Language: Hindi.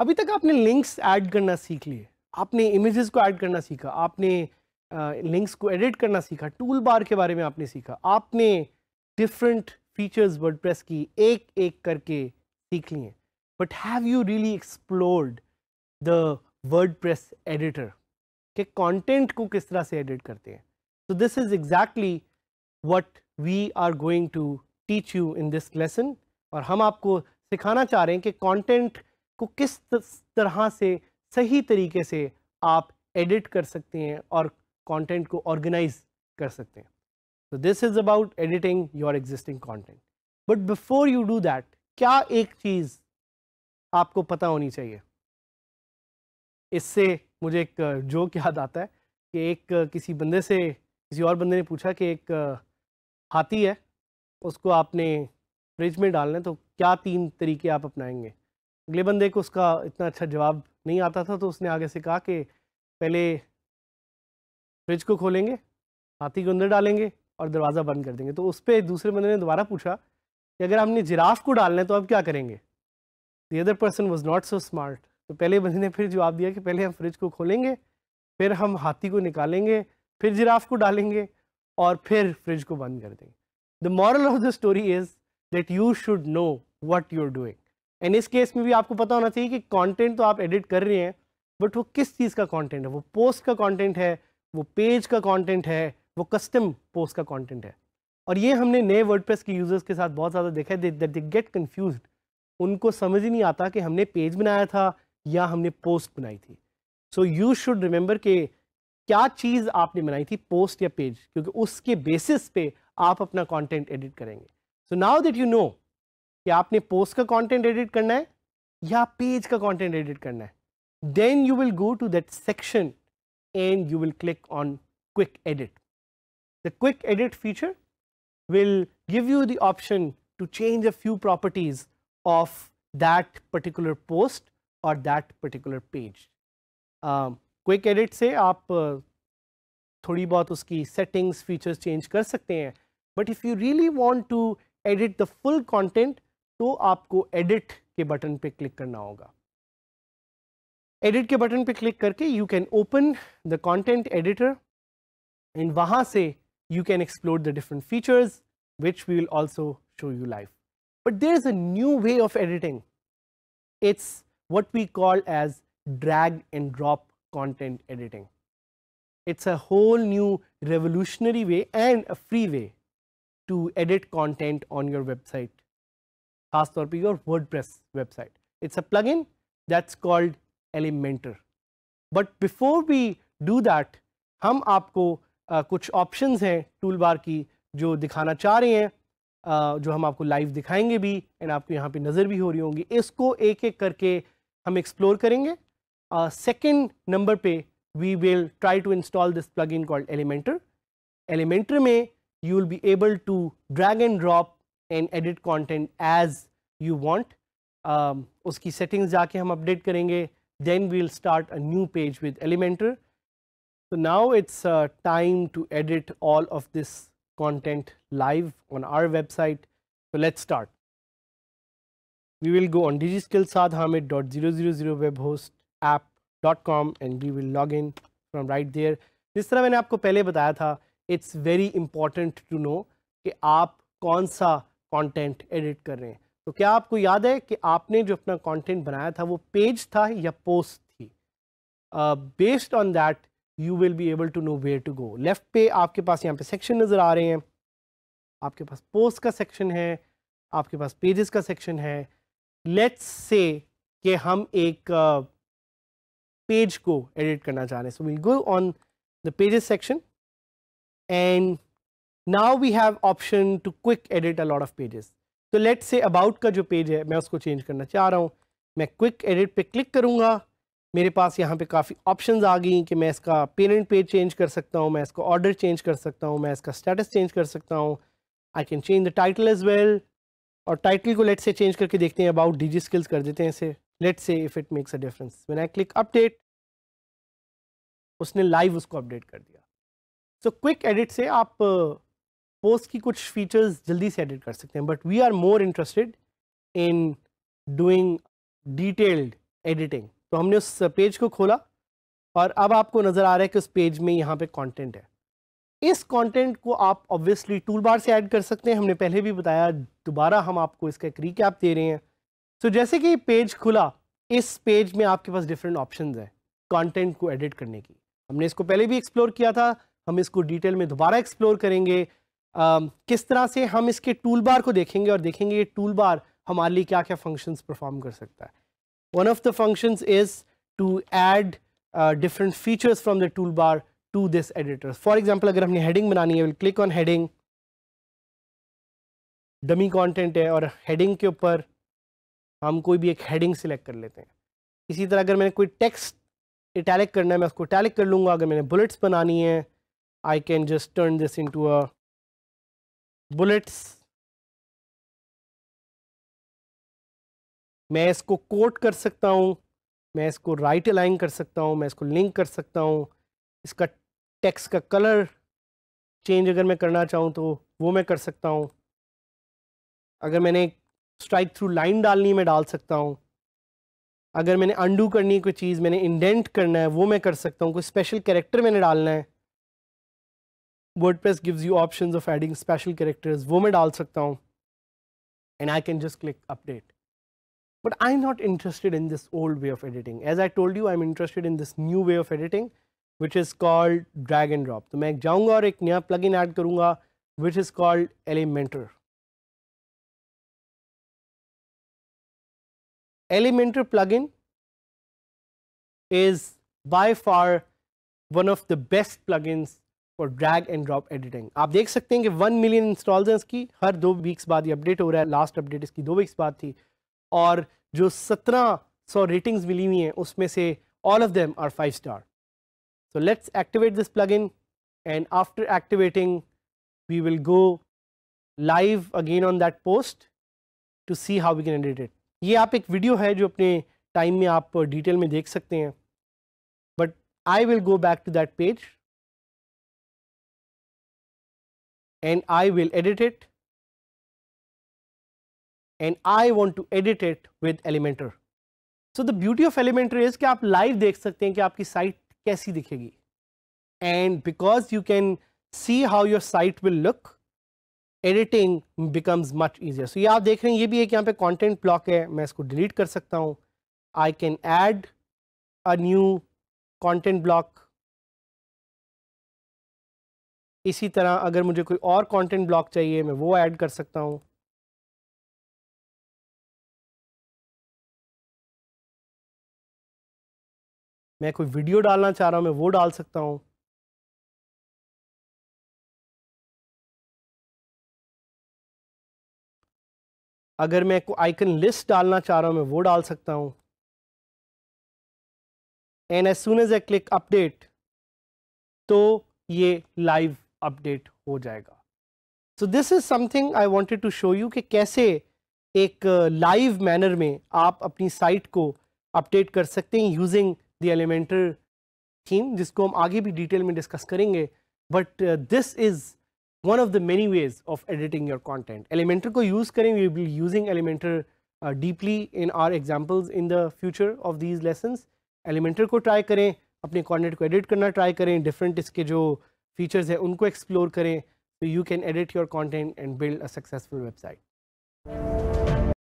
अभी तक आपने लिंक्स ऐड करना सीख लिए आपने इमेजेस को ऐड करना सीखा आपने लिंक्स को एडिट करना सीखा टूल बार के बारे में आपने सीखा आपने डिफरेंट फीचर्स वर्डप्रेस की एक एक करके सीख लिए but have you really explored the WordPress editor के कंटेंट को किस तरह से एडिट करते हैं so this is exactly what we are going to teach you in this lesson और हम आपको सिखाना चाह रहे हैं कि कॉन्टेंट को किस तरह से सही तरीके से आप एडिट कर सकते हैं और कंटेंट को ऑर्गेनाइज कर सकते हैं तो this is about editing your existing content but before you do that क्या एक चीज़ आपको पता होनी चाहिए इससे मुझे एक जोक याद आता है कि एक किसी बंदे से किसी और बंदे ने पूछा कि एक हाथी है उसको आपने फ्रिज में डालना है तो क्या तीन तरीके आप अपनाएंगे अगले बंदे को उसका इतना अच्छा जवाब नहीं आता था तो उसने आगे से कहा कि पहले फ्रिज को खोलेंगे हाथी को अंदर डालेंगे और दरवाज़ा बंद कर देंगे तो उस पर दूसरे बंदे ने दोबारा पूछा कि अगर हमने जिराफ को डालना है तो आप क्या करेंगे the other person was not so smart तो पहले बंदे ने फिर जवाब दिया कि पहले हम फ्रिज को खोलेंगे फिर हम हाथी को निकालेंगे फिर जिराफ को डालेंगे और फिर फ्रिज को बंद कर देंगे the moral of the story is you should know what you are doing and इस केस में भी आपको पता होना चाहिए कि कंटेंट तो आप एडिट कर रहे हैं बट वो किस चीज़ का कंटेंट है वो पोस्ट का कंटेंट है वो पेज का कंटेंट है वो कस्टम पोस्ट का कंटेंट है और ये हमने नए वर्डप्रेस के यूज़र्स के साथ बहुत ज़्यादा देखा है दैट दे गेट कन्फ्यूज उनको समझ ही नहीं आता कि हमने पेज बनाया था या हमने पोस्ट बनाई थी सो यू शुड रिमेंबर के क्या चीज़ आपने बनाई थी पोस्ट या पेज क्योंकि उसके बेसिस पे आप अपना कंटेंट एडिट करेंगे so now that you know कि आपने पोस्ट का कंटेंट एडिट करना है या पेज का कंटेंट एडिट करना है then you will go to that section and you will click on quick edit the quick edit feature will give you the option to change a few properties of that particular post और that particular page quick edit से आप uh, थोड़ी बहुत उसकी सेटिंग्स फीचर्स चेंज कर सकते हैं but if you really want to edit the full content तो आपको एडिट के बटन पे क्लिक करना होगा एडिट के बटन पे क्लिक करके you can open the content editor and वहां से you can explore the different features which we will also show you live but there is a new way of editing it's what we call as drag and drop content editing it's a whole new revolutionary way and a free way to edit content on your website खास तौर पे WordPress website it's a plug in that's called Elementor but before we do that हम आपको uh, कुछ ऑप्शंस हैं टूल बार की जो दिखाना चाह रहे हैं uh, जो हम आपको लाइव दिखाएंगे भी एंड आपको यहाँ पर नज़र भी हो रही होंगी इसको एक एक करके हम एक्सप्लोर करेंगे सेकेंड नंबर पर we will try to install this plugin called Elementor Elementor में you will be able to drag and drop and edit content as you want. Um, settings jaake hum update karenge. then we'll start a new page with Elementor. So now it's uh, time to edit all of this content live on our website. So let's start. We will go on digiscale sadhamit.000 and we will log in from right there. जिस तरह मैंने आपको पहले बताया था it's very important to know कि आप कौन कंटेंट एडिट कर रहे हैं तो क्या आपको याद है कि आपने जो अपना कंटेंट बनाया था वो पेज था या पोस्ट थी based on that you will be able to know where to go left पे आपके पास यहाँ पे सेक्शन नज़र आ रहे हैं आपके पास पोस्ट का सेक्शन है आपके पास पेजेस का सेक्शन है लेट्स से कि हम एक पेज uh, को एडिट करना चाह रहे हैं so will go on the pages section and now we have option to quick edit a lot of pages तो लेट से अबाउट का जो पेज है मैं उसको चेंज करना चाह रहा हूँ मैं क्विक एडिट पे क्लिक करूंगा मेरे पास यहाँ पे काफ़ी ऑप्शन आ गई कि मैं इसका पेरेंट पेज चेंज कर सकता हूँ मैं इसका ऑर्डर चेंज कर सकता हूँ मैं इसका स्टेटस चेंज कर सकता हूँ I can change the title as well और टाइटल को लेट से चेंज करके देखते हैं अबाउट डीजी स्किल्स कर देते हैं इसे let say if it makes a difference when I click update उसने लाइव उसको अपडेट कर दिया सो क्विक एडिट से आप पोस्ट की कुछ फीचर्स जल्दी से एडिट कर सकते हैं but we are more interested in doing detailed editing तो हमने उस पेज को खोला और अब आपको नज़र आ रहा है कि उस पेज में यहाँ पे कंटेंट है इस कंटेंट को आप ऑब्वियसली टूल बार से ऐड कर सकते हैं हमने पहले भी बताया दोबारा हम आपको इसका एक रिकैप दे रहे हैं सो so, जैसे कि पेज खुला इस पेज में आपके पास डिफरेंट ऑप्शंस है कंटेंट को एडिट करने की हमने इसको पहले भी एक्सप्लोर किया था हम इसको डिटेल में दोबारा एक्सप्लोर करेंगे किस तरह से हम इसके टूल बार को देखेंगे और देखेंगे ये टूल बार हमारे लिए क्या क्या फंक्शंस परफॉर्म कर सकता है one of the functions is to add different features from the toolbar to this editor for example अगर हमने हेडिंग बनानी है, will click on heading dummy content है और हेडिंग के ऊपर हम कोई भी एक हेडिंग सिलेक्ट कर लेते हैं इसी तरह अगर मैंने कोई टेक्स्ट इटैलिक करना है मैं उसको इटैलिक कर लूँगा अगर मैंने बुलेट्स बनानी है I can just turn this into a bullets मैं इसको कोट कर सकता हूँ मैं इसको राइट अलाइन कर सकता हूँ मैं इसको लिंक कर सकता हूँ इसका टेक्स का कलर चेंज अगर मैं करना चाहूँ तो वो मैं कर सकता हूँ अगर मैंने स्ट्राइक थ्रू लाइन डालनी मैं डाल सकता हूँ अगर मैंने अंडू करनी है कोई चीज़ मैंने इंडेंट करना है वो मैं कर सकता हूँ कोई स्पेशल कैरेक्टर मैंने डालना है WordPress gives you options of adding special characters and I can just click update. But I'm not interested in this old way of editing. As I told you, I'm interested in this new way of editing, which is called drag and drop. I'll go and add a plugin add which is called Elementor. Elementor plugin is by far one of the best plugins for drag and drop editing आप देख सकते हैं कि वन मिलियन इंस्टॉल्स हैं इसकी हर दो वीक्स बाद ये अपडेट हो रहा है लास्ट अपडेट इसकी दो वीक्स बाद थी और जो सत्रह सौ रेटिंग्स मिली हुई हैं उसमें से all of them are five star so let's activate this plugin and after activating we will go live again on that post to see how we can edit it ये आप एक वीडियो है जो अपने टाइम में आप डिटेल में देख सकते हैं but I will go back to that page and I will edit it and I want to edit it with Elementor. So the beauty of Elementor is ki aap live dekh sakte hain ki aapki site kaisi dikhegi and because you can see how your site will look editing becomes much easier. So ye aap dekh rahe hain ye bhi ek yahan pe content block hai main isko delete kar sakta hu I can add a new content block इसी तरह अगर मुझे कोई और कंटेंट ब्लॉक चाहिए मैं वो ऐड कर सकता हूँ मैं कोई वीडियो डालना चाह रहा हूँ मैं वो डाल सकता हूँ अगर मैं कोई आइकन लिस्ट डालना चाह रहा हूँ मैं वो डाल सकता हूँ and as soon as I click update तो ये लाइव अपडेट हो जाएगा so this is something I wanted to show you कि कैसे एक लाइव uh, मैनर में आप अपनी साइट को अपडेट कर सकते हैं यूजिंग द एलिमेंटर थीम जिसको हम आगे भी डिटेल में डिस्कस करेंगे but this is one of the many ways of editing your content Elementor को यूज़ करें you will using Elementor deeply in our examples in the future of these lesson Elementor को ट्राई करें अपने कॉन्टेंट को एडिट करना ट्राई करें डिफरेंट इसके जो फीचर्स हैं उनको एक्सप्लोर करें तो you can edit your content and build a successful website